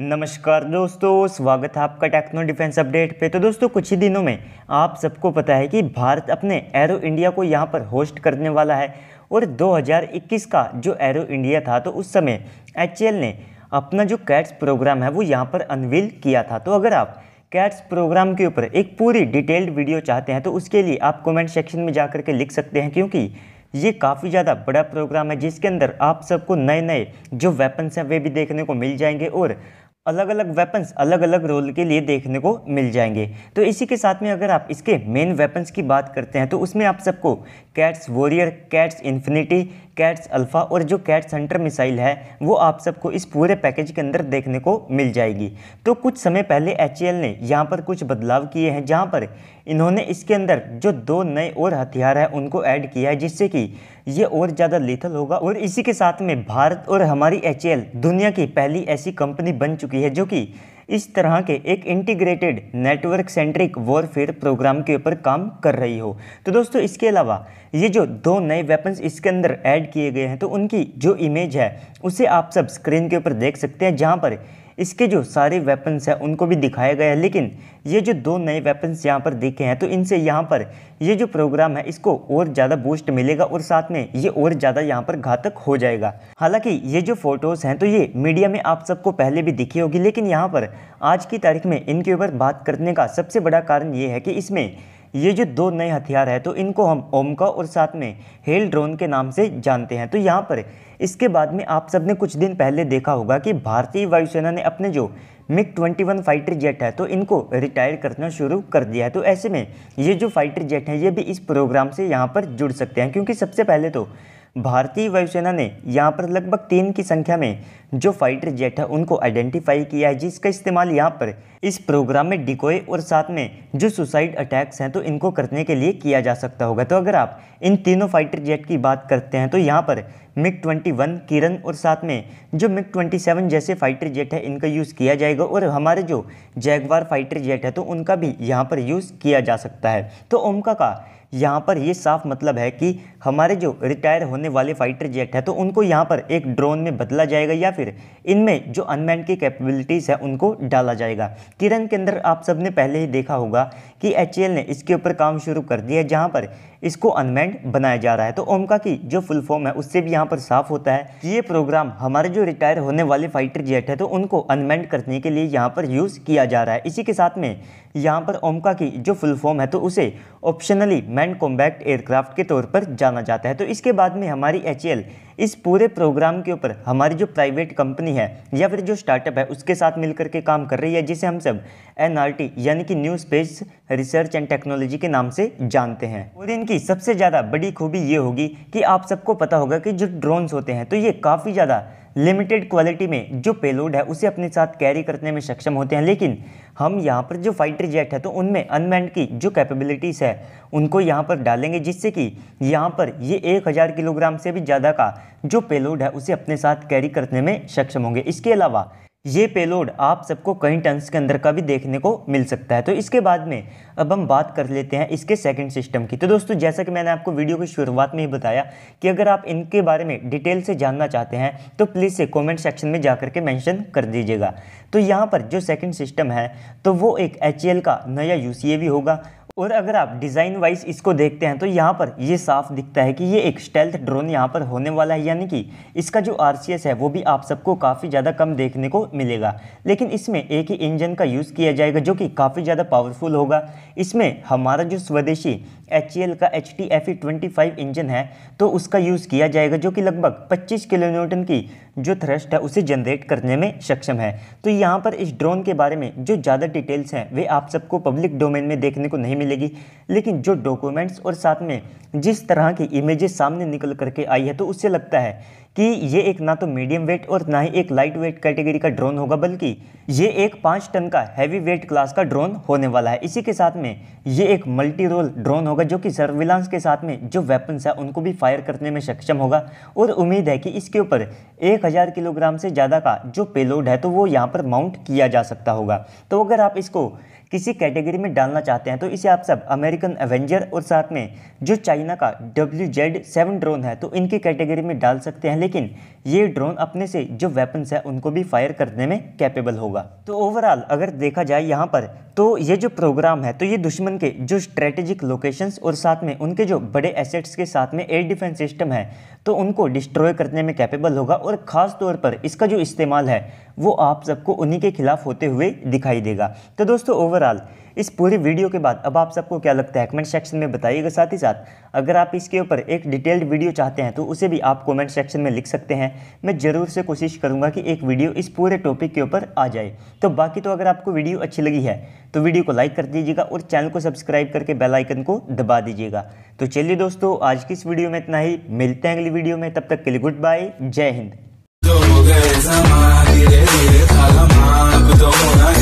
नमस्कार दोस्तों स्वागत है आपका टेक्नो डिफेंस अपडेट पे तो दोस्तों कुछ ही दिनों में आप सबको पता है कि भारत अपने एरो इंडिया को यहाँ पर होस्ट करने वाला है और 2021 का जो एरो इंडिया था तो उस समय एच ने अपना जो कैट्स प्रोग्राम है वो यहाँ पर अनवील किया था तो अगर आप कैट्स प्रोग्राम के ऊपर एक पूरी डिटेल्ड वीडियो चाहते हैं तो उसके लिए आप कॉमेंट सेक्शन में जा के लिख सकते हैं क्योंकि ये काफ़ी ज़्यादा बड़ा प्रोग्राम है जिसके अंदर आप सबको नए नए जो वेपन्स हैं वे भी देखने को मिल जाएंगे और अलग अलग वेपन्स अलग अलग रोल के लिए देखने को मिल जाएंगे तो इसी के साथ में अगर आप इसके मेन वेपन्स की बात करते हैं तो उसमें आप सबको CATS warrior CATS infinity CATS alpha और जो कैट्स हंटर मिसाइल है वो आप सबको इस पूरे पैकेज के अंदर देखने को मिल जाएगी तो कुछ समय पहले एच e ने यहाँ पर कुछ बदलाव किए हैं जहाँ पर इन्होंने इसके अंदर जो दो नए और हथियार हैं उनको ऐड किया है जिससे कि ये और ज़्यादा लेथल होगा और इसी के साथ में भारत और हमारी एच e दुनिया की पहली ऐसी कंपनी बन चुकी है जो कि इस तरह के एक integrated network centric warfare program के ऊपर काम कर रही हो तो दोस्तों इसके अलावा ये जो दो नए वेपन्स इसके अंदर ऐड किए गए हैं तो उनकी जो इमेज है उसे आप सब स्क्रीन के ऊपर देख सकते हैं जहाँ पर इसके जो सारे वेपन्स हैं उनको भी दिखाया गया है लेकिन ये जो दो नए वेपन्स यहाँ पर देखे हैं तो इनसे यहाँ पर ये जो प्रोग्राम है इसको और ज़्यादा बूस्ट मिलेगा और साथ में ये और ज़्यादा यहाँ पर घातक हो जाएगा हालांकि ये जो फोटोज़ हैं तो ये मीडिया में आप सबको पहले भी दिखी होगी लेकिन यहाँ पर आज की तारीख में इनके ऊपर बात करने का सबसे बड़ा कारण ये है कि इसमें ये जो दो नए हथियार है तो इनको हम ओमका और साथ में हेल ड्रोन के नाम से जानते हैं तो यहाँ पर इसके बाद में आप सब ने कुछ दिन पहले देखा होगा कि भारतीय वायुसेना ने अपने जो मिग 21 फाइटर जेट है तो इनको रिटायर करना शुरू कर दिया है तो ऐसे में ये जो फाइटर जेट हैं ये भी इस प्रोग्राम से यहाँ पर जुड़ सकते हैं क्योंकि सबसे पहले तो भारतीय वायुसेना ने यहाँ पर लगभग तीन की संख्या में जो फाइटर जेट है उनको आइडेंटिफाई किया है जिसका इस्तेमाल यहाँ पर इस प्रोग्राम में डिकोए और साथ में जो सुसाइड अटैक्स हैं तो इनको करने के लिए किया जा सकता होगा तो अगर आप इन तीनों फाइटर जेट की बात करते हैं तो यहाँ पर मिग ट्वेंटी वन किरण और साथ में जो मिग ट्वेंटी सेवन जैसे फाइटर जेट है इनका यूज़ किया जाएगा और हमारे जो जैगवार फाइटर जेट है तो उनका भी यहाँ पर यूज़ किया जा सकता है तो ओमका का यहाँ पर ये साफ मतलब है कि हमारे जो रिटायर होने वाले फाइटर जेट है तो उनको यहाँ पर एक ड्रोन में बदला जाएगा या फिर इनमें जो अनमैन की कैपेबिलिटीज़ है उनको डाला जाएगा किरण के अंदर आप सबने पहले ही देखा होगा कि एच ने इसके ऊपर काम शुरू कर दिया है जहाँ पर इसको अनमैंड बनाया जा रहा है तो ओमका की जो फुल फॉर्म है उससे भी यहाँ यहाँ पर साफ होता है कि ये प्रोग्राम हमारे जो रिटायर होने वाले फाइटर जेट है तो उनको अनमेंड करने के लिए यहाँ पर यूज़ किया जा रहा है इसी के साथ में यहाँ पर ओमका की जो फुल फॉर्म है तो उसे ऑप्शनली मैन कॉम्बैक्ट एयरक्राफ्ट के तौर पर जाना जाता है तो इसके बाद में हमारी एच इस पूरे प्रोग्राम के ऊपर हमारी जो प्राइवेट कंपनी है या फिर जो स्टार्टअप है उसके साथ मिलकर के काम कर रही है जिसे हम सब एन यानी कि new space research and technology के नाम से जानते हैं और इनकी सबसे ज़्यादा बड़ी खूबी ये होगी कि आप सबको पता होगा कि जो ड्रोन्स होते हैं तो ये काफ़ी ज़्यादा लिमिटेड क्वालिटी में जो पेलोड है उसे अपने साथ कैरी करने में सक्षम होते हैं लेकिन हम यहाँ पर जो फाइटर जेट है तो उनमें अनमैंड की जो कैपेबिलिटीज़ है उनको यहाँ पर डालेंगे जिससे कि यहाँ पर ये एक हज़ार किलोग्राम से भी ज़्यादा का जो पेलोड है उसे अपने साथ कैरी करने में सक्षम होंगे इसके अलावा ये पेलोड आप सबको कई टर्म्स के अंदर का भी देखने को मिल सकता है तो इसके बाद में अब हम बात कर लेते हैं इसके सेकंड सिस्टम की तो दोस्तों जैसा कि मैंने आपको वीडियो की शुरुआत में ही बताया कि अगर आप इनके बारे में डिटेल से जानना चाहते हैं तो प्लीज़ से कमेंट सेक्शन में जा के मैंशन कर दीजिएगा तो यहाँ पर जो सेकेंड सिस्टम है तो वो एक एच का नया यू होगा और अगर आप डिज़ाइन वाइज इसको देखते हैं तो यहाँ पर ये साफ दिखता है कि ये एक स्टेल्थ ड्रोन यहाँ पर होने वाला है यानी कि इसका जो आर है वो भी आप सबको काफ़ी ज़्यादा कम देखने को मिलेगा लेकिन इसमें एक ही इंजन का यूज़ किया जाएगा जो कि काफ़ी ज़्यादा पावरफुल होगा इसमें हमारा जो स्वदेशी एच का एच टी इंजन है तो उसका यूज़ किया जाएगा जो कि लगभग पच्चीस किलोमीटर की जो थ्रस्ट है उसे जनरेट करने में सक्षम है तो यहाँ पर इस ड्रोन के बारे में जो ज़्यादा डिटेल्स हैं वे आप सबको पब्लिक डोमेन में देखने को नहीं मिलेगी लेकिन जो डॉक्यूमेंट्स और साथ में जिस तरह की इमेजेस सामने निकल करके आई है तो उससे लगता है कि ये एक ना तो मीडियम वेट और ना ही एक लाइट वेट कैटेगरी का ड्रोन होगा बल्कि ये एक पाँच टन का हैवी वेट क्लास का ड्रोन होने वाला है इसी के साथ में ये एक मल्टी रोल ड्रोन होगा जो कि सर्विलांस के साथ में जो वेपन्स है उनको भी फायर करने में सक्षम होगा और उम्मीद है कि इसके ऊपर एक हज़ार किलोग्राम से ज़्यादा का जो पेलोड है तो वो यहाँ पर माउंट किया जा सकता होगा तो अगर आप इसको किसी कैटेगरी में डालना चाहते हैं तो इसे आप सब अमेरिकन एवेंजर और साथ में जो चाइना का डब्ल्यू जेड सेवन ड्रोन है तो इनकी कैटेगरी में डाल सकते हैं लेकिन ये ड्रोन अपने से जो वेपन्स है उनको भी फायर करने में कैपेबल होगा तो ओवरऑल अगर देखा जाए यहाँ पर तो ये जो प्रोग्राम है तो ये दुश्मन के जो स्ट्रेटेजिक लोकेशंस और साथ में उनके जो बड़े एसेट्स के साथ में एयर डिफेंस सिस्टम है तो उनको डिस्ट्रॉय करने में कैपेबल होगा और ख़ास तौर पर इसका जो इस्तेमाल है वो आप सबको उन्हीं के खिलाफ होते हुए दिखाई देगा तो दोस्तों ओवरऑल इस पूरी वीडियो के बाद अब आप सबको क्या लगता है कमेंट सेक्शन में बताइएगा साथ ही साथ अगर आप इसके ऊपर एक डिटेल्ड वीडियो चाहते हैं तो उसे भी आप कमेंट सेक्शन में लिख सकते हैं मैं ज़रूर से कोशिश करूंगा कि एक वीडियो इस पूरे टॉपिक के ऊपर आ जाए तो बाकी तो अगर आपको वीडियो अच्छी लगी है तो वीडियो को लाइक कर दीजिएगा और चैनल को सब्सक्राइब करके बेलाइकन को दबा दीजिएगा तो चलिए दोस्तों आज की इस वीडियो में इतना ही मिलते हैं अगली वीडियो में तब तक के लिए गुड बाय जय हिंद धीरे धीरे थाला माप दो ना